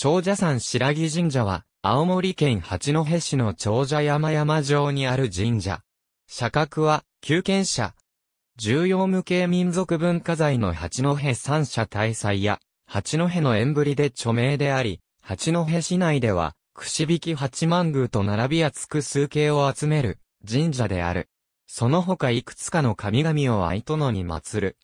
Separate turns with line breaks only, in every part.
長者山白木神社は、青森県八戸市の長者山山城にある神社。社格は、旧権者。重要無形民族文化財の八戸三社大祭や、八戸の縁ぶりで著名であり、八戸市内では、くしびき八幡宮と並びやく数形を集める神社である。その他いくつかの神々を愛とのに祀る。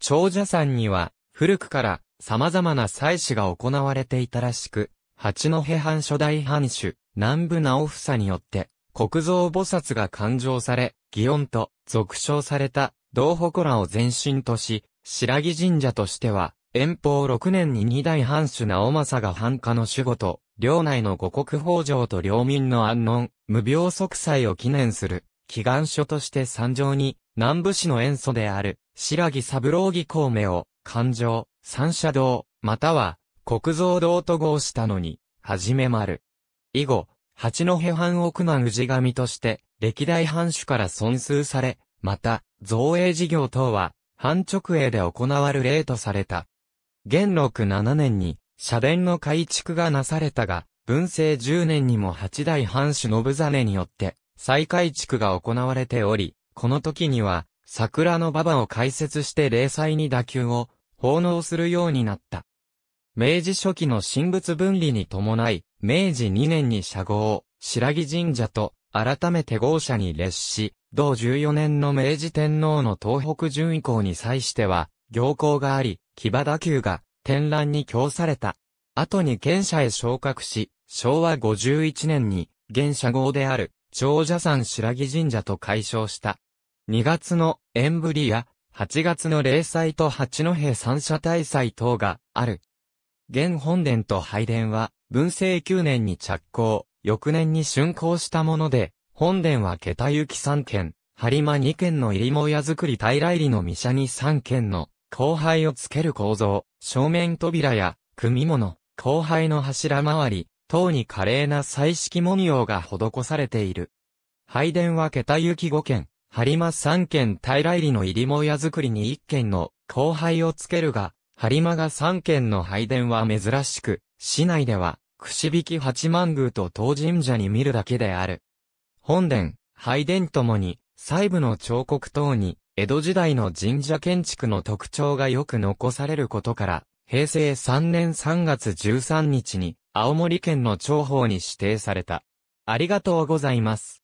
長者山には、古くから様々な祭祀が行われていたらしく、八戸藩初代藩主、南部直房によって、国蔵菩薩が誕生され、祇園と俗称された道祠を前身とし、白木神社としては、遠方6年に二代藩主直政が藩下の守護と、領内の五国法上と領民の安穏、無病息災を記念する、祈願書として山上に、南部市の塩素である、白木三郎義孔明を、環状、三車道、または、国造道と号したのに、はじめ丸。以後、八戸藩奥間氏神として、歴代藩主から尊崇され、また、造営事業等は、藩直営で行わる例とされた。元禄七年に、社殿の改築がなされたが、文政十年にも八代藩主信真によって、再改築が行われており、この時には、桜の馬場を開設して霊祭に打球を奉納するようになった。明治初期の神仏分離に伴い、明治2年に社号を白木神社と改めて豪社に列し、同14年の明治天皇の東北順位校に際しては、行幸があり、騎馬打球が展覧に供された。後に県社へ昇格し、昭和51年に、現社号である、長者山白木神社と解消した。2月のエンブリや、8月の霊祭と八戸三社大祭等がある。現本殿と拝殿は、文政9年に着工、翌年に竣工したもので、本殿は桁行3軒、播磨2軒の入りもや作り平入りの御社に3軒の、後輩をつける構造、正面扉や、組物、後輩の柱周り、等に華麗な彩色文様が施されている。拝殿は桁行5軒、播磨三軒平入りの入りも屋作りに一軒の後輩をつけるが、播磨が三軒の拝殿は珍しく、市内では、串引き八幡宮と東神社に見るだけである。本殿、拝殿ともに、細部の彫刻等に、江戸時代の神社建築の特徴がよく残されることから、平成3年3月13日に、青森県の長宝に指定された。ありがとうございます。